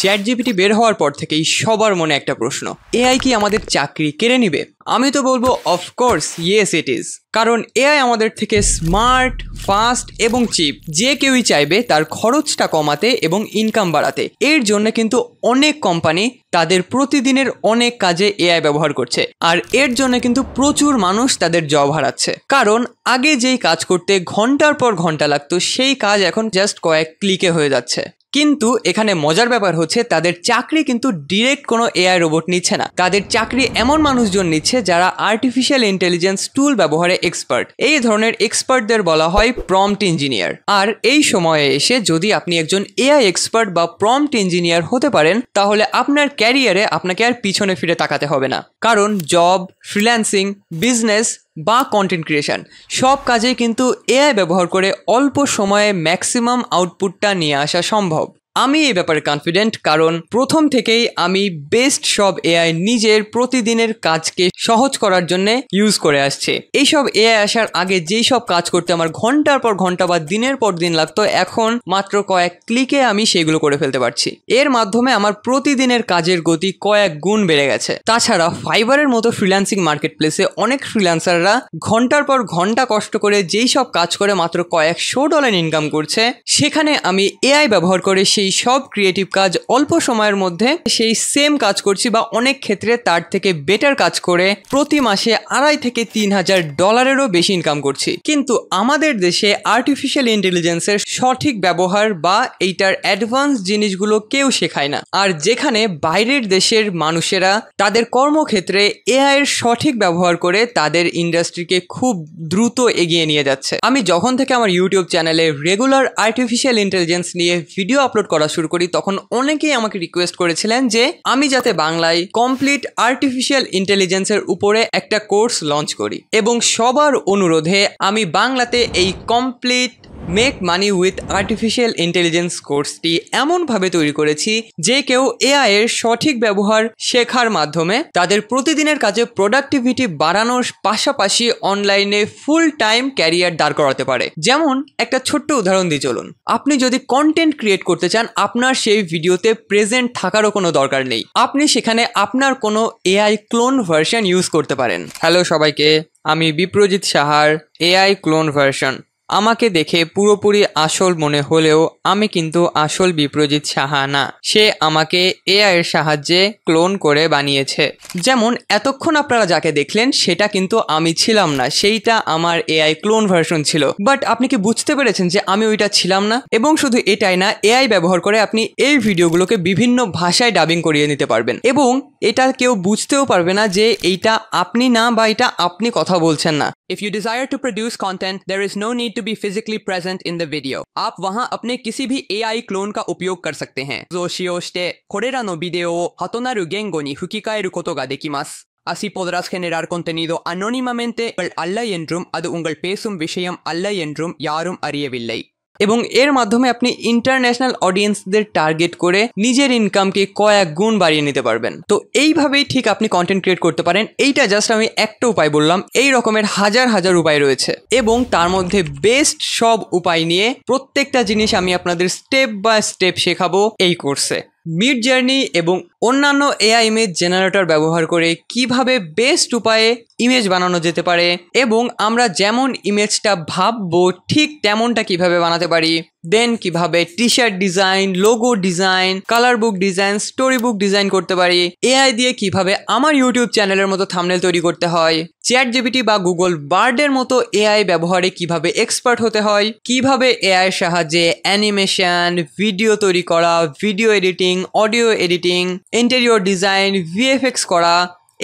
Chat GPT বের হওয়ার পর থেকেই সবার মনে একটা প্রশ্ন এআই কি আমাদের চাকরি কেড়ে নিবে আমি তো বলবো অফকোর্স ইয়েস ইট ইজ কারণ এআই আমাদের থেকে স্মার্ট ফাস্ট এবং চিপ যে কেউই চাইবে তার খরচটা কমাতে এবং ইনকাম বাড়াতে এর জন্য কিন্তু অনেক কোম্পানি তাদের প্রতিদিনের অনেক কাজে এআই ব্যবহার করছে আর এর জন্য কিন্তু প্রচুর মানুষ তাদের জব হারাচ্ছে কারণ আগে যেই কাজ করতে ঘন্টার পর ঘন্টা লাগতো সেই কাজ এখন জাস্ট কয়েক ক্লিকে হয়ে যাচ্ছে কিন্তু এখানে মজার ব্যাপার হচ্ছে তাদের চাকরি কিন্তু ডিরেক্ট কোনো এআই রোবট নিচ্ছে না তাদের চাকরি এমন মানুষজন নিচ্ছে যারা আর্টিফিশিয়াল ইন্টেলিজেন্স টুল ব্যবহারে এক্সপার্ট এই ধরনের এক্সপার্টদের বলা হয় প্রম্পট ইঞ্জিনিয়ার আর এই সময়ে এসে যদি আপনি একজন এআই এক্সপার্ট বা প্রম্পট ইঞ্জিনিয়ার হতে পারেন তাহলে আপনার ক্যারিয়ারে আপনাকে আর পিছনে ফিরে তাকাতে হবে না কারণ জব ফ্রিল্যান্সিং বিজনেস বা কন্টেন্ট ক্রিয়েশান সব কাজেই কিন্তু এআই ব্যবহার করে অল্প সময়ে ম্যাক্সিমাম আউটপুটটা নিয়ে আসা সম্ভব আমি এই ব্যাপারে কনফিডেন্ট কারণ প্রথম থেকেই আমি বেস্ট সব এআই নিজের প্রতিদিনের কাজকে সহজ করার জন্য ইউজ করে আসছে এইসব এআই আসার আগে যেই সব কাজ করতে আমার ঘন্টার পর ঘন্টা বা দিনের পর দিন লাগতো এখন মাত্র কয়েক ক্লিকে আমি সেগুলো করে ফেলতে পারছি এর মাধ্যমে আমার প্রতিদিনের কাজের গতি কয়েক গুণ বেড়ে গেছে তাছাড়া ফাইবারের মতো ফ্রিল্যান্সিং মার্কেট প্লেসে অনেক ফ্রিল্যান্সাররা ঘন্টার পর ঘন্টা কষ্ট করে যেই সব কাজ করে মাত্র কয়েকশো ডলার ইনকাম করছে সেখানে আমি এআই ব্যবহার করে সেই সব ক্রিয়েটিভ কাজ অল্প সময়ের মধ্যে সেই সেম কাজ করছি বা অনেক ক্ষেত্রে তার থেকে বেটার কাজ করে প্রতি মাসে আড়াই থেকে তিন হাজার ডলারেরও বেশি ইনকাম করছি কিন্তু আমাদের দেশে আর্টিফিশিয়াল ইন্টেলিজেন্সের সঠিক ব্যবহার বা এইটার অ্যাডভান্স জিনিসগুলো কেউ শেখায় না আর যেখানে বাইরের দেশের মানুষেরা তাদের কর্মক্ষেত্রে এআই এর সঠিক ব্যবহার করে তাদের ইন্ডাস্ট্রিকে খুব দ্রুত এগিয়ে নিয়ে যাচ্ছে আমি যখন থেকে আমার ইউটিউব চ্যানেলে রেগুলার আর্টিফিশিয়াল ইন্টেলিজেন্স নিয়ে ভিডিও আপলোড করা শুরু করি তখন অনেকেই আমাকে রিকোয়েস্ট করেছিলেন যে আমি যাতে বাংলায় কমপ্লিট আর্টিফিশিয়াল ইন্টেলিজেন্সের উপরে একটা কোর্স লঞ্চ করি এবং সবার অনুরোধে আমি বাংলাতে এই complete make money with artificial intelligence কোর্সটি এমনভাবে তৈরি করেছি যে কেউ এআই এর সঠিক ব্যবহার শেখার মাধ্যমে তাদের প্রতিদিনের কাজে প্রোডাক্টিভিটি বাড়ানোর পাশাপাশি অনলাইনে ফুল টাইম ক্যারিয়ার দাঁড় করাতে পারে যেমন একটা ছোট্ট উদাহরণ দিয়ে চলুন আপনি যদি কন্টেন্ট ক্রিয়েট করতে চান আপনার সেই ভিডিওতে প্রেজেন্ট থাকারও কোনো দরকার নেই আপনি সেখানে আপনার কোনো এআই ক্লোন ভার্সন ইউজ করতে পারেন হ্যালো সবাইকে আমি বিপ্রজিৎ সাহার এআই ক্লোন ভার্সন আমাকে দেখে পুরোপুরি আসল মনে হলেও আমি কিন্তু আসল বিপ্রজিৎ সাহা না সে আমাকে এআই এর সাহায্যে ক্লোন করে বানিয়েছে যেমন এতক্ষণ আপনারা যাকে দেখলেন সেটা কিন্তু আমি ছিলাম না সেইটা আমার এআই ক্লোন ভার্সন ছিল বাট আপনি কি বুঝতে পেরেছেন যে আমি ওইটা ছিলাম না এবং শুধু এটাই না এআই ব্যবহার করে আপনি এই ভিডিওগুলোকে বিভিন্ন ভাষায় ডাবিং করিয়ে নিতে পারবেন এবং এটা কেউ বুঝতেও পারবে না যে এইটা আপনি না বা এটা আপনি কথা বলছেন না If you desire to produce content, there is no need to be physically present in the video. आप वहां अपने किसी भी AI क्लोन का उपयोग कर सकते हैं 増資をして、これらのビデオを異なる言語に吹き替えることができます。Así podrás generar contenido anónimamente, al அல்ல என்றும் அது உங்கள் பேசும் விஷயம் அல்ல என்றும் யாரும் அறியவில்லை এবং এর মাধ্যমে আপনি ইন্টারন্যাশনাল অডিয়েন্সদের টার্গেট করে নিজের ইনকামকে কয়েক গুণ বাড়িয়ে নিতে পারবেন তো এইভাবেই ঠিক আপনি কন্টেন্ট ক্রিয়েট করতে পারেন এইটা জাস্ট আমি একটা উপায় বললাম এই রকমের হাজার হাজার উপায় রয়েছে এবং তার মধ্যে বেস্ট সব উপায় নিয়ে প্রত্যেকটা জিনিস আমি আপনাদের স্টেপ বাই স্টেপ শেখাবো এই কোর্সে মিড জার্নি এবং অন্যান্য এআই ইমেজ জেনারেটর ব্যবহার করে কিভাবে বেস্ট উপায়ে ইমেজ বানানো যেতে পারে এবং আমরা যেমন ইমেজটা ভাববো ঠিক তেমনটা কিভাবে বানাতে পারি দেন কিভাবে T shirt design logo design colour book design story book design করতে পারি এআই দিয়ে কিভাবে আমার ইউটিউব চ্যানেলের মতো থামনেল তৈরি করতে হয় চ্যাট জিবিটি বা গুগল বার্ডের মতো এআই ব্যবহারে কিভাবে এক্সপার্ট হতে হয় কিভাবে এআই সাহায্যে অ্যানিমেশন ভিডিও তৈরি করা video editing audio editing interior design VFX করা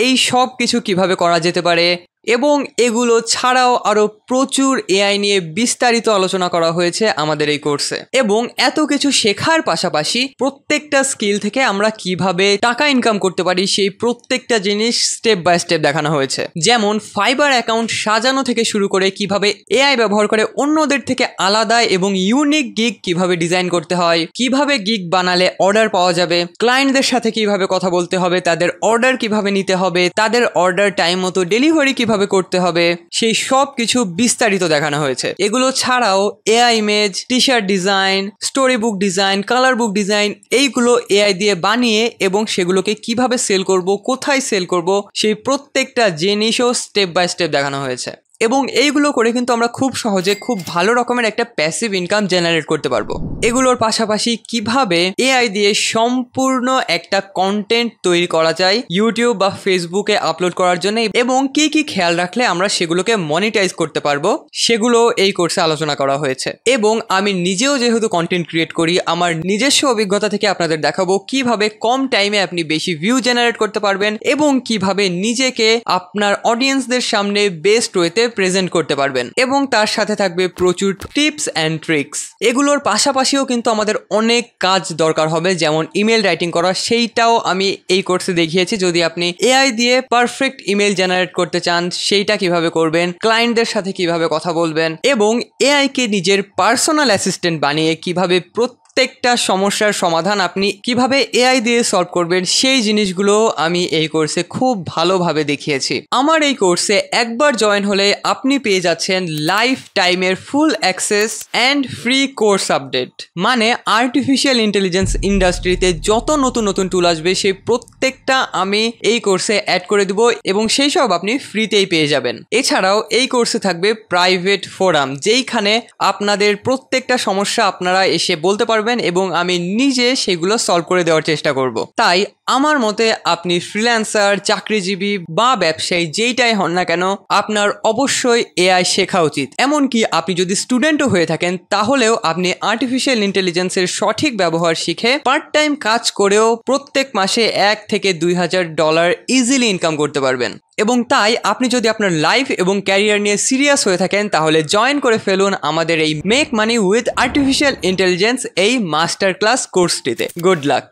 এই সব কিছু কিভাবে করা যেতে পারে এবং এগুলো ছাড়াও আরও প্রচুর এআই নিয়ে বিস্তারিত আলোচনা করা হয়েছে আমাদের এই কোর্সে এবং এত কিছু শেখার পাশাপাশি প্রত্যেকটা স্কিল থেকে আমরা কিভাবে টাকা ইনকাম করতে পারি সেই প্রত্যেকটা জিনিস স্টেপ বাই স্টেপ দেখানো হয়েছে যেমন ফাইবার অ্যাকাউন্ট সাজানো থেকে শুরু করে কিভাবে এআই ব্যবহার করে অন্যদের থেকে আলাদা এবং ইউনিক গিগ কিভাবে ডিজাইন করতে হয় কিভাবে গিগ বানালে অর্ডার পাওয়া যাবে ক্লায়েন্টদের সাথে কিভাবে কথা বলতে হবে তাদের অর্ডার কিভাবে নিতে হবে তাদের অর্ডার টাইম মতো ডেলিভারি কিভাবে কিভাবে করতে হবে সেই সব কিছু বিস্তারিত দেখানো হয়েছে এগুলো ছাড়াও AI image T shirt design story book design colour book design এইগুলো এআই দিয়ে বানিয়ে এবং সেগুলোকে কিভাবে সেল করব কোথায় সেল করব সেই প্রত্যেকটা জিনিসও স্টেপ বাই স্টেপ দেখানো হয়েছে এবং এইগুলো করে কিন্তু আমরা খুব সহজে খুব ভালো রকমের একটা প্যাসিভ ইনকাম জেনারেট করতে পারবো এগুলোর পাশাপাশি কিভাবে এআই দিয়ে সম্পূর্ণ একটা কন্টেন্ট তৈরি করা যায় ইউটিউব বা ফেসবুকে আপলোড করার জন্য এবং কি কি খেয়াল রাখলে আমরা সেগুলোকে মনিটাইজ করতে পারবো সেগুলো এই কোর্সে আলোচনা করা হয়েছে এবং আমি নিজেও যেহেতু কন্টেন্ট ক্রিয়েট করি আমার নিজস্ব অভিজ্ঞতা থেকে আপনাদের দেখাবো কিভাবে কম টাইমে আপনি বেশি ভিউ জেনারেট করতে পারবেন এবং কিভাবে নিজেকে আপনার অডিয়েন্সদের সামনে বেস্ট ওয়েতে প্রেজেন্ট করতে পারবেন এবং তার সাথে থাকবে প্রচুর টিপস অ্যান্ড ট্রিক্স এগুলোর পাশাপাশিও কিন্তু আমাদের অনেক কাজ দরকার হবে যেমন ইমেল রাইটিং করা সেইটাও আমি এই কোর্সে দেখিয়েছি যদি আপনি এআই দিয়ে পারফেক্ট ইমেল জেনারেট করতে চান সেইটা কিভাবে করবেন ক্লায়েন্টদের সাথে কিভাবে কথা বলবেন এবং এআইকে নিজের পার্সোনাল অ্যাসিস্ট্যান্ট বানিয়ে কিভাবে প্রত্যেক প্রত্যেকটা সমস্যার সমাধান আপনি কিভাবে এআই দিয়ে সলভ করবেন সেই জিনিসগুলো আমি এই কোর্সে খুব ভালোভাবে দেখিয়েছি আমার এই কোর্সে একবার জয়েন হলে আপনি পেয়ে যাচ্ছেন লাইফ টাইমের full access and free course update মানে আর্টিফিশিয়াল ইন্টেলিজেন্স ইন্ডাস্ট্রিতে যত নতুন নতুন টুল আসবে সেই প্রত্যেকটা আমি এই কোর্সে অ্যাড করে দেব এবং সেই সব আপনি ফ্রিতেই পেয়ে যাবেন এছাড়াও এই কোর্সে থাকবে প্রাইভেট ফোরাম যেইখানে আপনাদের প্রত্যেকটা সমস্যা আপনারা এসে বলতে পারবেন করবেন এবং আমি নিজে সেগুলো সলভ করে দেওয়ার চেষ্টা করব। তাই আমার মতে আপনি ফ্রিল্যান্সার চাকরিজীবী বা ব্যবসায়ী যেইটাই হন না কেন আপনার অবশ্যই এআই শেখা উচিত এমনকি আপনি যদি স্টুডেন্টও হয়ে থাকেন তাহলেও আপনি আর্টিফিশিয়াল ইন্টেলিজেন্সের সঠিক ব্যবহার শিখে পার্ট টাইম কাজ করেও প্রত্যেক মাসে এক থেকে দুই হাজার ডলার ইজিলি ইনকাম করতে পারবেন এবং তাই আপনি যদি আপনার লাইফ এবং ক্যারিয়ার নিয়ে সিরিয়াস হয়ে থাকেন তাহলে জয়েন করে ফেলুন আমাদের এই make money with artificial intelligence এই মাস্টার ক্লাস কোর্সটিতে গুড লাক